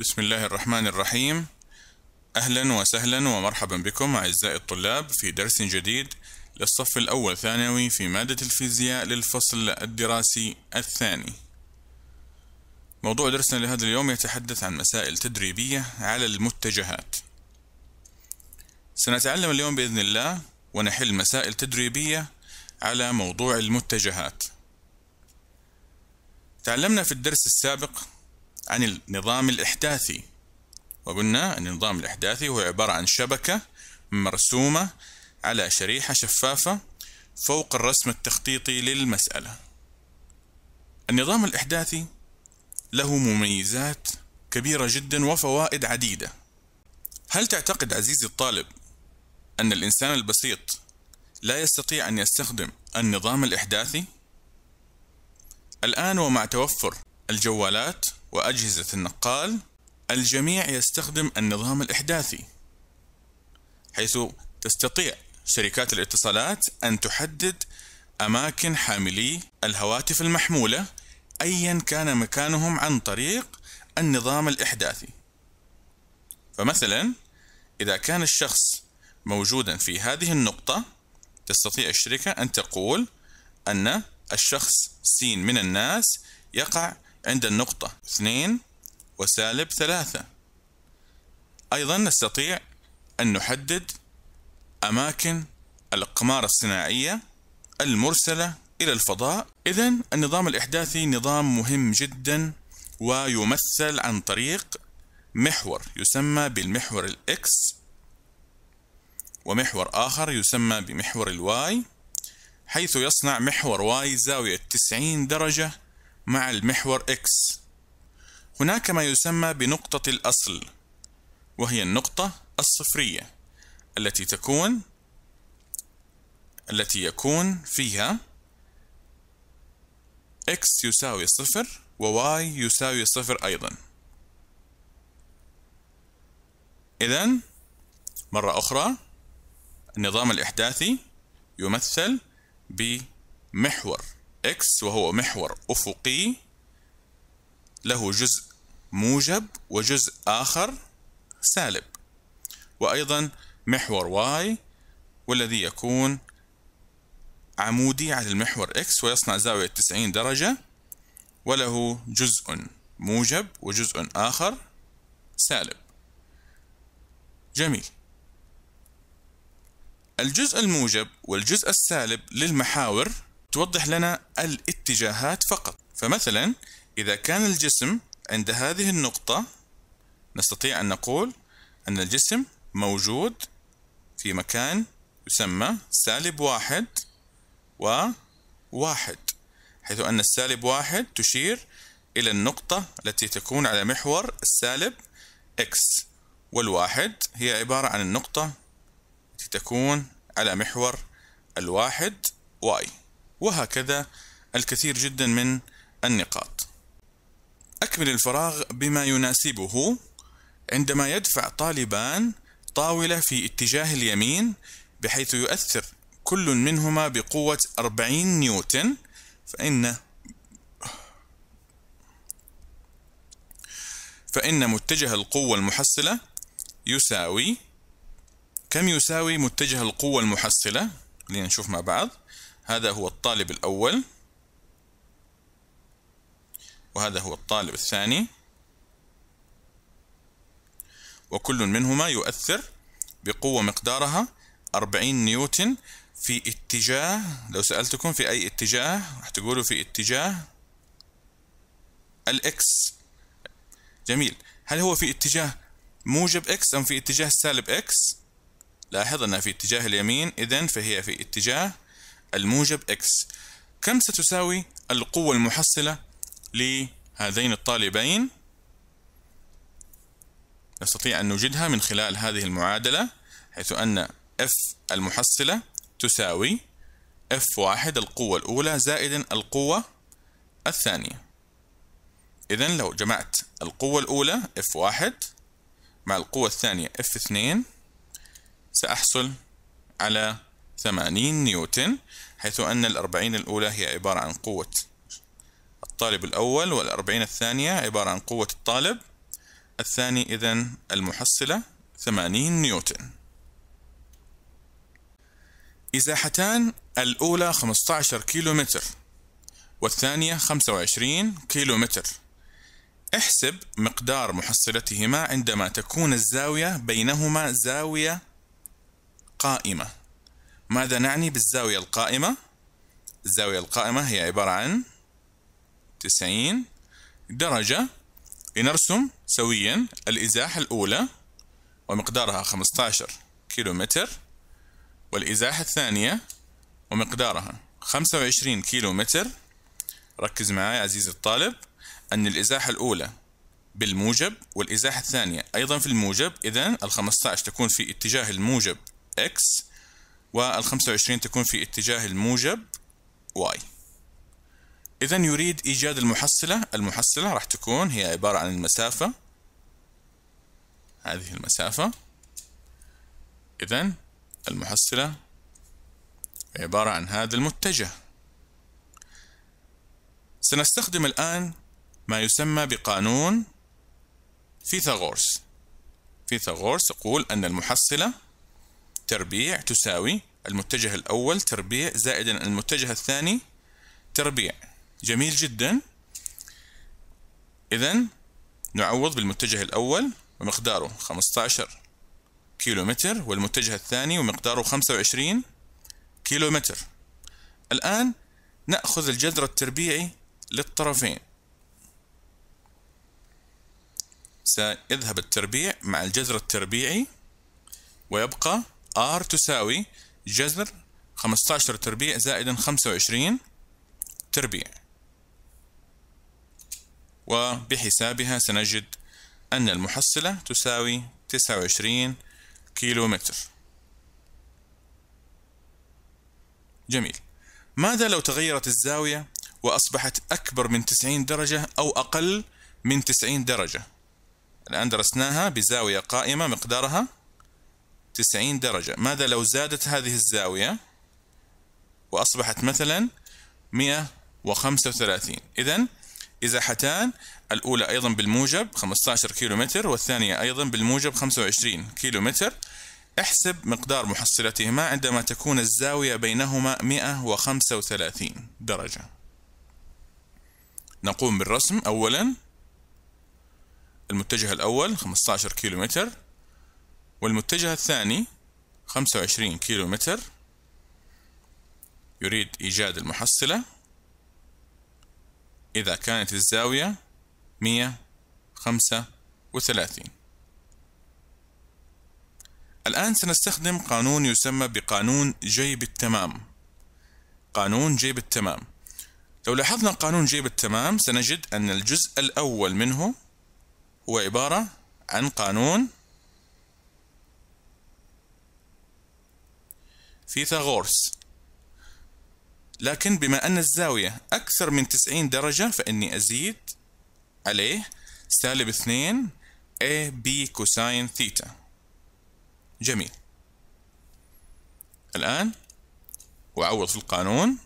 بسم الله الرحمن الرحيم أهلا وسهلا ومرحبا بكم أعزائي الطلاب في درس جديد للصف الأول ثانوي في مادة الفيزياء للفصل الدراسي الثاني موضوع درسنا لهذا اليوم يتحدث عن مسائل تدريبية على المتجهات سنتعلم اليوم بإذن الله ونحل مسائل تدريبية على موضوع المتجهات تعلمنا في الدرس السابق عن النظام الإحداثي وقلنا أن النظام الإحداثي هو عبارة عن شبكة مرسومة على شريحة شفافة فوق الرسم التخطيطي للمسألة النظام الإحداثي له مميزات كبيرة جدا وفوائد عديدة هل تعتقد عزيزي الطالب أن الإنسان البسيط لا يستطيع أن يستخدم النظام الإحداثي؟ الآن ومع توفر الجوالات وأجهزة النقال الجميع يستخدم النظام الإحداثي حيث تستطيع شركات الاتصالات أن تحدد أماكن حاملي الهواتف المحمولة أيا كان مكانهم عن طريق النظام الإحداثي فمثلا إذا كان الشخص موجودا في هذه النقطة تستطيع الشركة أن تقول أن الشخص سين من الناس يقع عند النقطة 2 وسالب 3 أيضا نستطيع أن نحدد أماكن الأقمار الصناعية المرسلة إلى الفضاء إذا النظام الإحداثي نظام مهم جدا ويمثل عن طريق محور يسمى بالمحور الإكس ومحور آخر يسمى بمحور الواي حيث يصنع محور واي زاوية 90 درجة مع المحور X هناك ما يسمى بنقطة الأصل وهي النقطة الصفرية التي تكون التي يكون فيها x يساوي صفر و y يساوي صفر أيضا إذا مرة أخرى النظام الإحداثي يمثل بمحور X وهو محور أفقي له جزء موجب وجزء آخر سالب وأيضا محور Y والذي يكون عمودي على المحور X ويصنع زاوية 90 درجة وله جزء موجب وجزء آخر سالب جميل الجزء الموجب والجزء السالب للمحاور توضح لنا الاتجاهات فقط فمثلا إذا كان الجسم عند هذه النقطة نستطيع أن نقول أن الجسم موجود في مكان يسمى سالب واحد وواحد حيث أن السالب واحد تشير إلى النقطة التي تكون على محور السالب x والواحد هي عبارة عن النقطة التي تكون على محور الواحد y وهكذا الكثير جدا من النقاط أكمل الفراغ بما يناسبه عندما يدفع طالبان طاولة في اتجاه اليمين بحيث يؤثر كل منهما بقوة 40 نيوتن فإن فإن متجه القوة المحصلة يساوي كم يساوي متجه القوة المحصلة؟ لنشوف مع بعض هذا هو الطالب الأول وهذا هو الطالب الثاني وكل منهما يؤثر بقوة مقدارها 40 نيوتن في اتجاه لو سألتكم في أي اتجاه راح تقولوا في اتجاه الإكس جميل هل هو في اتجاه موجب إكس أم في اتجاه سالب إكس لاحظ أنها في اتجاه اليمين إذن فهي في اتجاه الموجب x كم ستساوي القوة المحصلة لهذين الطالبين نستطيع أن نوجدها من خلال هذه المعادلة حيث أن F المحصلة تساوي F1 القوة الأولى زائدا القوة الثانية إذا لو جمعت القوة الأولى F1 مع القوة الثانية F2 سأحصل على 80 نيوتن حيث أن الأربعين الأولى هي عبارة عن قوة الطالب الأول والأربعين الثانية عبارة عن قوة الطالب الثاني إذا المحصلة 80 نيوتن إزاحتان الأولى 15 كيلو متر والثانية 25 كيلو متر احسب مقدار محصلتهما عندما تكون الزاوية بينهما زاوية قائمة ماذا نعني بالزاوية القائمة؟ الزاوية القائمة هي عبارة عن 90 درجة لنرسم سويا الإزاحة الأولى ومقدارها 15 كيلومتر والإزاحة الثانية ومقدارها 25 كيلومتر ركز معي عزيزي الطالب أن الإزاحة الأولى بالموجب والإزاحة الثانية أيضا في الموجب إذا ال 15 تكون في اتجاه الموجب X وال 25 تكون في اتجاه الموجب y إذا يريد إيجاد المحصلة المحصلة راح تكون هي عبارة عن المسافة هذه المسافة إذا المحصلة عبارة عن هذا المتجه سنستخدم الآن ما يسمى بقانون فيثاغورس فيثاغورس يقول أن المحصلة تربيع تساوي المتجه الأول تربيع زائدا المتجه الثاني تربيع جميل جدا إذا نعوض بالمتجه الأول ومقداره 15 كيلو متر والمتجه الثاني ومقداره 25 كيلو متر الآن نأخذ الجذر التربيعي للطرفين سيذهب التربيع مع الجذر التربيعي ويبقى R تساوي جذر 15 تربيع زائد 25 تربيع وبحسابها سنجد أن المحصلة تساوي 29 كيلومتر جميل ماذا لو تغيرت الزاوية وأصبحت أكبر من 90 درجة أو أقل من 90 درجة الآن درسناها بزاوية قائمة مقدارها 90 درجة ماذا لو زادت هذه الزاوية وأصبحت مثلا 135 إذا إزاحتان الأولى أيضا بالموجب 15 كيلو متر والثانية أيضا بالموجب 25 كيلو متر احسب مقدار محصلتهما عندما تكون الزاوية بينهما 135 درجة نقوم بالرسم أولا المتجه الأول 15 كيلو متر والمتجه الثاني 25 كيلو متر يريد إيجاد المحصلة إذا كانت الزاوية 135 الآن سنستخدم قانون يسمى بقانون جيب التمام قانون جيب التمام لو لاحظنا قانون جيب التمام سنجد أن الجزء الأول منه هو عبارة عن قانون فيثاغورس لكن بما أن الزاوية أكثر من 90 درجة فإني أزيد عليه سالب 2 a b كوساين ثيتا جميل الآن وأعوض في القانون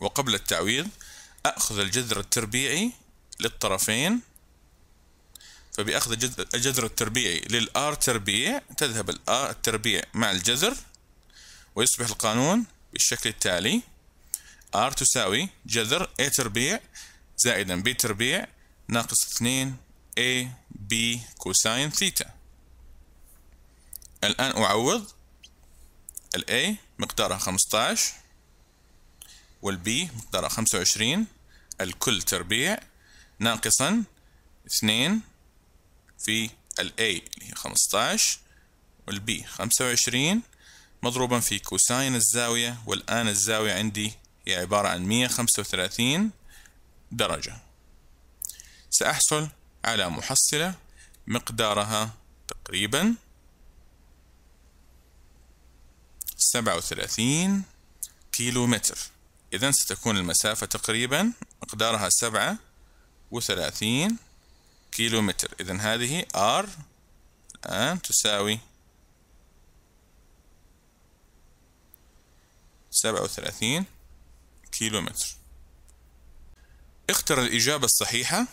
وقبل التعويض أخذ الجذر التربيعي للطرفين فبأخذ الجذر التربيعي للآر تربيع تذهب الآر التربيع مع الجذر ويصبح القانون بالشكل التالي R تساوي جذر A تربيع زائدا B تربيع ناقص 2 A B كوساين ثيتا الآن أعوض ال A مقدارها 15 وال B مقدارها 25 الكل تربيع ناقصا 2 في ال A اللي هي 15 وال B 25 مضروبا في كوساين الزاوية والآن الزاوية عندي هي عبارة عن 135 درجة سأحصل على محصلة مقدارها تقريبا 37 كيلو متر إذا ستكون المسافة تقريبا مقدارها 37 كيلو متر إذا هذه R الآن تساوي سبعة وثلاثين كيلو متر اختر الإجابة الصحيحة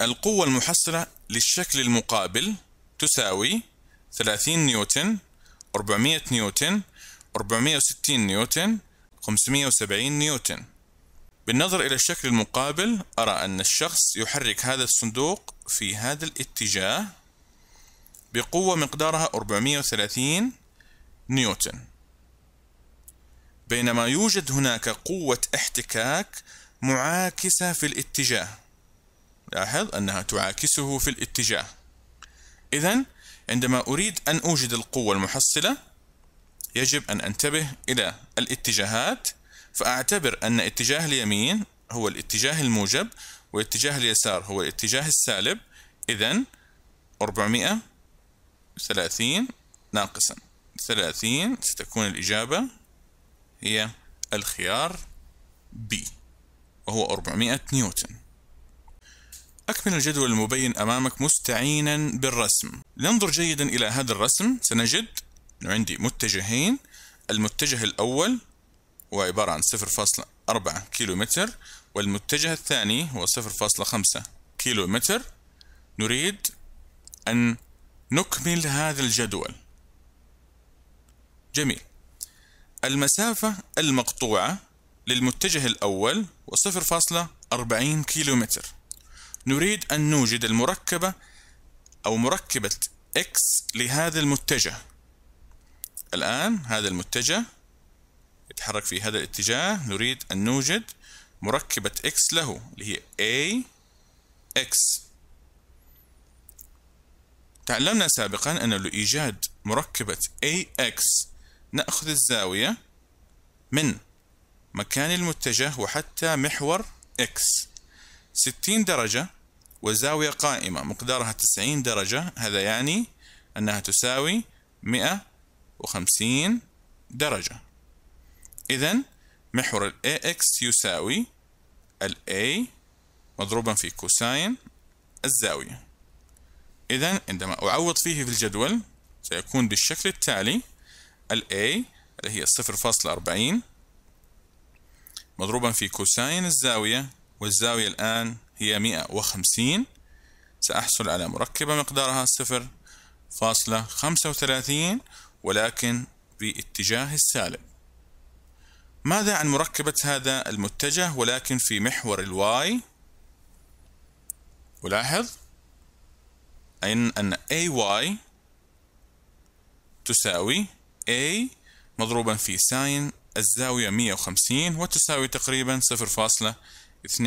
القوة المحصلة للشكل المقابل تساوي ثلاثين نيوتن أربعمية نيوتن وستين نيوتن وسبعين نيوتن بالنظر إلى الشكل المقابل أرى أن الشخص يحرك هذا الصندوق في هذا الاتجاه بقوة مقدارها وثلاثين نيوتن بينما يوجد هناك قوة احتكاك معاكسة في الاتجاه لاحظ أنها تعاكسه في الاتجاه إذا عندما أريد أن أوجد القوة المحصلة يجب أن أنتبه إلى الاتجاهات فأعتبر أن اتجاه اليمين هو الاتجاه الموجب واتجاه اليسار هو الاتجاه السالب إذا 430 ناقصا 30 ستكون الإجابة هي الخيار B وهو 400 نيوتن أكمل الجدول المبين أمامك مستعينا بالرسم لننظر جيدا إلى هذا الرسم سنجد أنه عندي متجهين المتجه الأول هو عبارة عن 0.4 كيلومتر والمتجه الثاني هو 0.5 كيلومتر نريد أن نكمل هذا الجدول جميل المسافة المقطوعة للمتجه الأول و0.40 كيلومتر نريد أن نوجد المركبة أو مركبة X لهذا المتجه الآن هذا المتجه يتحرك في هذا الاتجاه نريد أن نوجد مركبة X له اللي هي A X تعلمنا سابقا أن لإيجاد مركبة A X نأخذ الزاوية من مكان المتجه وحتى محور X 60 درجة وزاوية قائمة مقدارها 90 درجة هذا يعني أنها تساوي 150 درجة إذا محور الـ AX يساوي الـ A مضروبا في كوساين الزاوية إذا عندما أعوض فيه في الجدول سيكون بالشكل التالي ال A اللي هي 0.40 مضروبا في كوساين الزاوية والزاوية الآن هي 150 سأحصل على مركبة مقدارها 0.35 ولكن باتجاه السالب ماذا عن مركبة هذا المتجه ولكن في محور الواي ولاحظ أن أن AY تساوي A مضروبا في ساين الزاوية 150 وتساوي تقريبا 0.2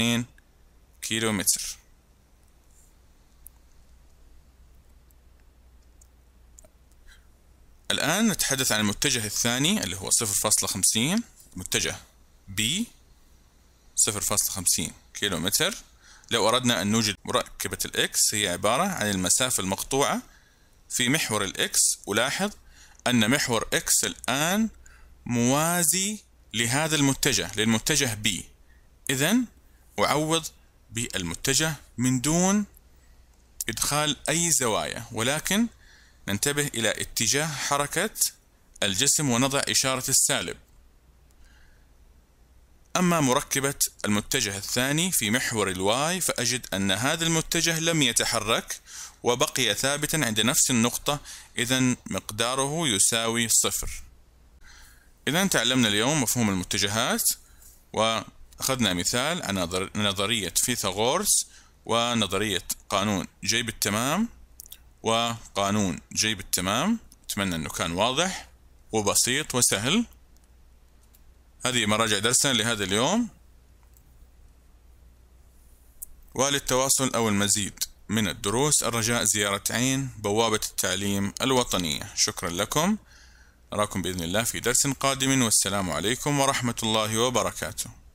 كيلومتر الآن نتحدث عن المتجه الثاني اللي هو 0.50 متجه B 0.50 كيلومتر لو أردنا أن نوجد مركبة الإكس هي عبارة عن المسافة المقطوعة في محور الإكس ألاحظ أن محور X الآن موازي لهذا المتجه للمتجه B إذا أعوض بالمتجه من دون إدخال أي زوايا ولكن ننتبه إلى اتجاه حركة الجسم ونضع إشارة السالب أما مركبة المتجه الثاني في محور الواي فأجد أن هذا المتجه لم يتحرك وبقي ثابتا عند نفس النقطة إذا مقداره يساوي صفر إذا تعلمنا اليوم مفهوم المتجهات وأخذنا مثال عن نظرية فيثاغورس ونظرية قانون جيب التمام وقانون جيب التمام أتمنى أنه كان واضح وبسيط وسهل هذه مراجع درسنا لهذا اليوم وللتواصل أو المزيد من الدروس الرجاء زيارة عين بوابة التعليم الوطنية شكرا لكم أراكم بإذن الله في درس قادم والسلام عليكم ورحمة الله وبركاته